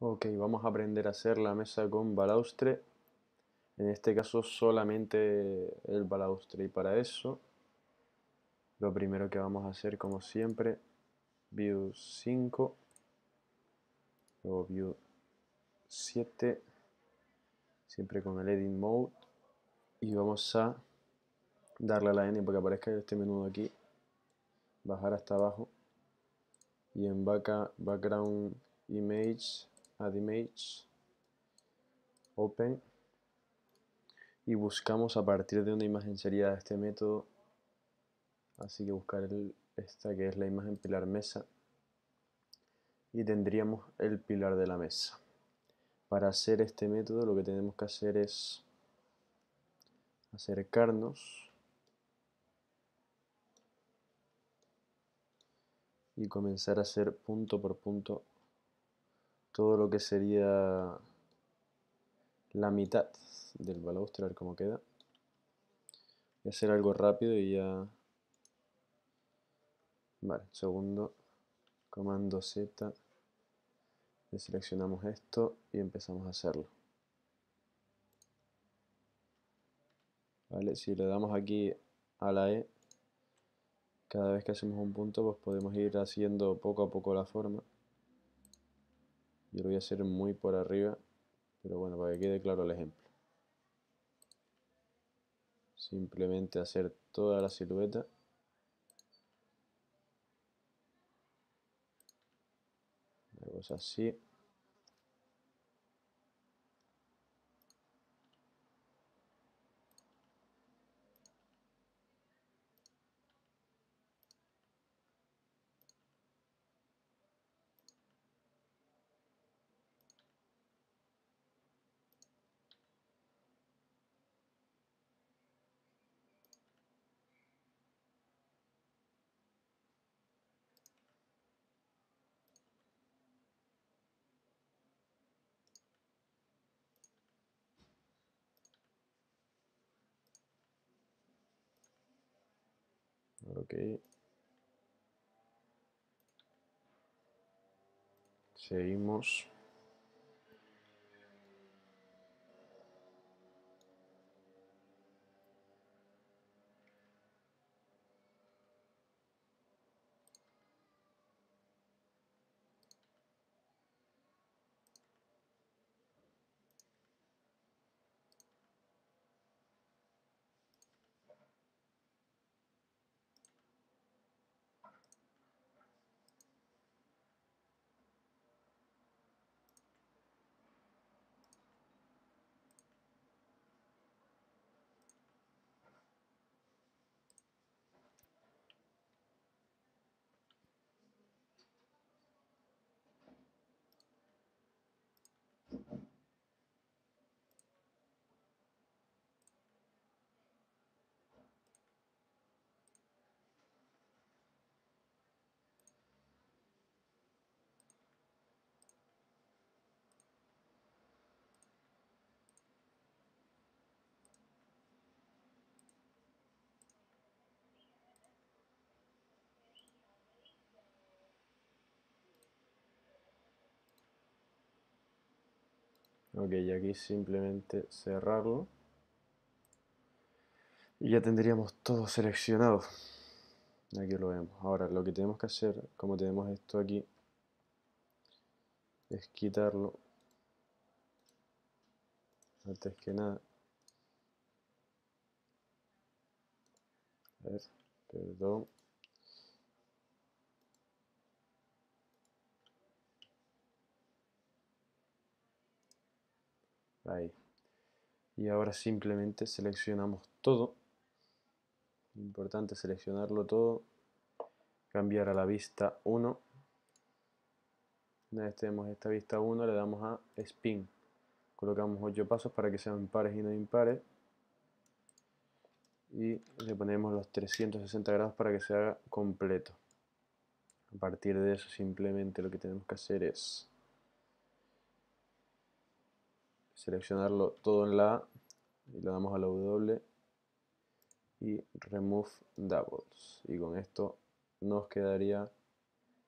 Ok, vamos a aprender a hacer la mesa con balaustre. En este caso solamente el balaustre. Y para eso, lo primero que vamos a hacer como siempre, view 5, luego view 7, siempre con el edit mode. Y vamos a darle a la N para que aparezca este menú de aquí. Bajar hasta abajo. Y en background image add image, open y buscamos a partir de una imagen sería este método así que buscar esta que es la imagen pilar mesa y tendríamos el pilar de la mesa para hacer este método lo que tenemos que hacer es acercarnos y comenzar a hacer punto por punto todo lo que sería la mitad del balaustre, a ver cómo queda. Voy a hacer algo rápido y ya... Vale, segundo, comando Z, seleccionamos esto y empezamos a hacerlo. Vale, si le damos aquí a la E, cada vez que hacemos un punto, pues podemos ir haciendo poco a poco la forma lo voy a hacer muy por arriba, pero bueno, para que quede claro el ejemplo. Simplemente hacer toda la silueta. Una así. Okay. Seguimos. Ok, y aquí simplemente cerrarlo. Y ya tendríamos todo seleccionado. Aquí lo vemos. Ahora, lo que tenemos que hacer, como tenemos esto aquí, es quitarlo. Antes que nada. A ver, perdón. Ahí. Y ahora simplemente seleccionamos todo. Importante seleccionarlo todo. Cambiar a la vista 1. Una vez tenemos esta vista 1 le damos a Spin. Colocamos 8 pasos para que sean pares y no impares. Y le ponemos los 360 grados para que se haga completo. A partir de eso simplemente lo que tenemos que hacer es seleccionarlo todo en la A y lo damos a la W y remove doubles y con esto nos quedaría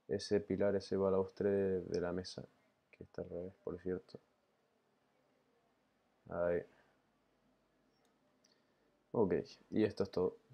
ese pilar, ese balaustre de, la mesa que está al revés por cierto ahí ok y esto es todo